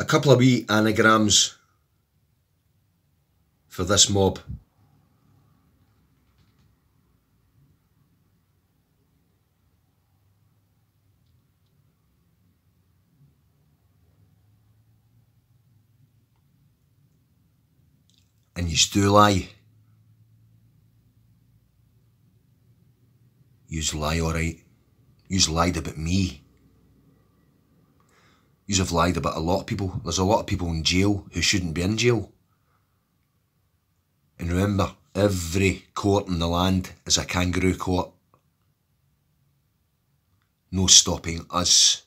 a couple of wee anagrams for this mob. And you do lie. Yous lie alright. Yous lied about me. You have lied about a lot of people. There's a lot of people in jail who shouldn't be in jail. And remember, every court in the land is a kangaroo court. No stopping us.